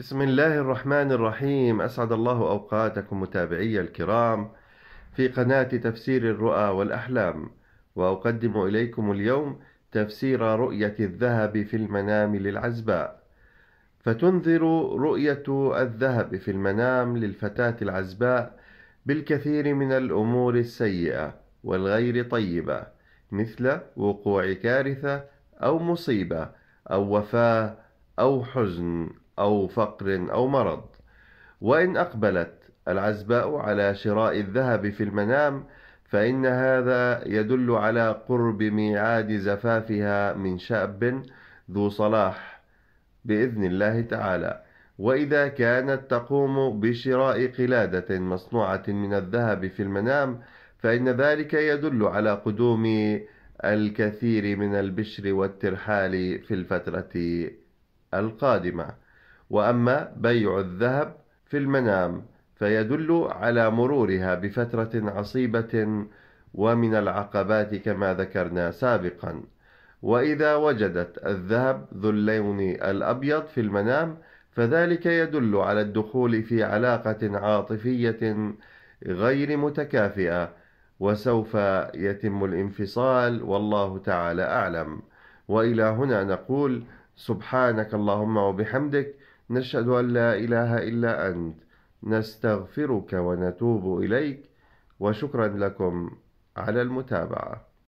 بسم الله الرحمن الرحيم أسعد الله أوقاتكم متابعي الكرام في قناة تفسير الرؤى والأحلام وأقدم إليكم اليوم تفسير رؤية الذهب في المنام للعزباء فتنذر رؤية الذهب في المنام للفتاة العزباء بالكثير من الأمور السيئة والغير طيبة مثل وقوع كارثة أو مصيبة أو وفاة أو حزن أو فقر أو مرض وإن أقبلت العزباء على شراء الذهب في المنام فإن هذا يدل على قرب ميعاد زفافها من شاب ذو صلاح بإذن الله تعالى وإذا كانت تقوم بشراء قلادة مصنوعة من الذهب في المنام فإن ذلك يدل على قدوم الكثير من البشر والترحال في الفترة القادمة وأما بيع الذهب في المنام فيدل على مرورها بفترة عصيبة ومن العقبات كما ذكرنا سابقا وإذا وجدت الذهب ذو اللون الأبيض في المنام فذلك يدل على الدخول في علاقة عاطفية غير متكافئة وسوف يتم الانفصال والله تعالى أعلم وإلى هنا نقول سبحانك اللهم وبحمدك نشهد أن لا إله إلا أنت نستغفرك ونتوب إليك وشكرا لكم على المتابعه